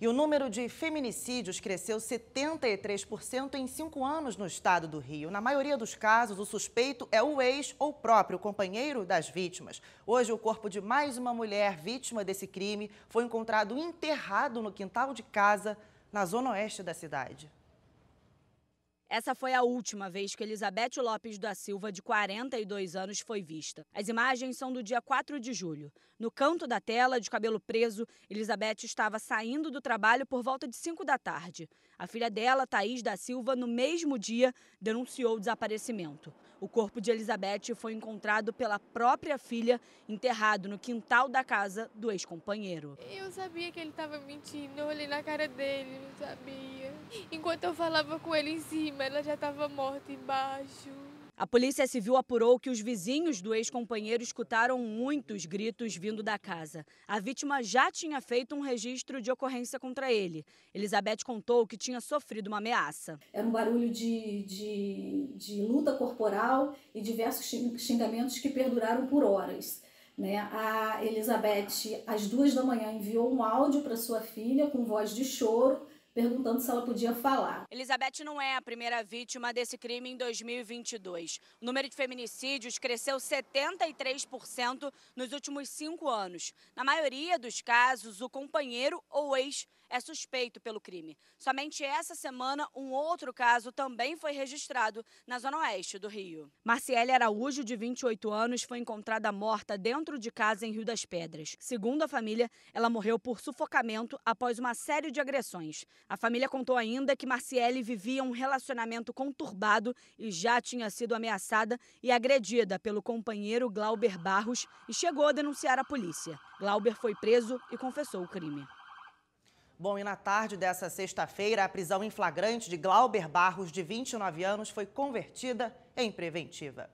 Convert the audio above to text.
E o número de feminicídios cresceu 73% em cinco anos no estado do Rio. Na maioria dos casos, o suspeito é o ex ou próprio companheiro das vítimas. Hoje, o corpo de mais uma mulher vítima desse crime foi encontrado enterrado no quintal de casa, na zona oeste da cidade. Essa foi a última vez que Elizabeth Lopes da Silva, de 42 anos, foi vista. As imagens são do dia 4 de julho. No canto da tela, de cabelo preso, Elizabeth estava saindo do trabalho por volta de 5 da tarde. A filha dela, Thaís da Silva, no mesmo dia, denunciou o desaparecimento. O corpo de Elizabeth foi encontrado pela própria filha, enterrado no quintal da casa do ex-companheiro. Eu sabia que ele estava mentindo, eu olhei na cara dele, não sabia. Enquanto eu falava com ele em cima, ela já estava morta embaixo. A Polícia Civil apurou que os vizinhos do ex-companheiro escutaram muitos gritos vindo da casa. A vítima já tinha feito um registro de ocorrência contra ele. Elizabeth contou que tinha sofrido uma ameaça. Era um barulho de, de, de luta corporal e diversos xingamentos que perduraram por horas. Né? A Elizabeth, às duas da manhã, enviou um áudio para sua filha com voz de choro perguntando se ela podia falar. Elizabeth não é a primeira vítima desse crime em 2022. O número de feminicídios cresceu 73% nos últimos cinco anos. Na maioria dos casos, o companheiro ou ex é suspeito pelo crime. Somente essa semana, um outro caso também foi registrado na zona oeste do Rio. Marciele Araújo, de 28 anos, foi encontrada morta dentro de casa em Rio das Pedras. Segundo a família, ela morreu por sufocamento após uma série de agressões. A família contou ainda que Marciele vivia um relacionamento conturbado e já tinha sido ameaçada e agredida pelo companheiro Glauber Barros e chegou a denunciar à polícia. Glauber foi preso e confessou o crime. Bom, e na tarde dessa sexta-feira, a prisão em flagrante de Glauber Barros, de 29 anos, foi convertida em preventiva.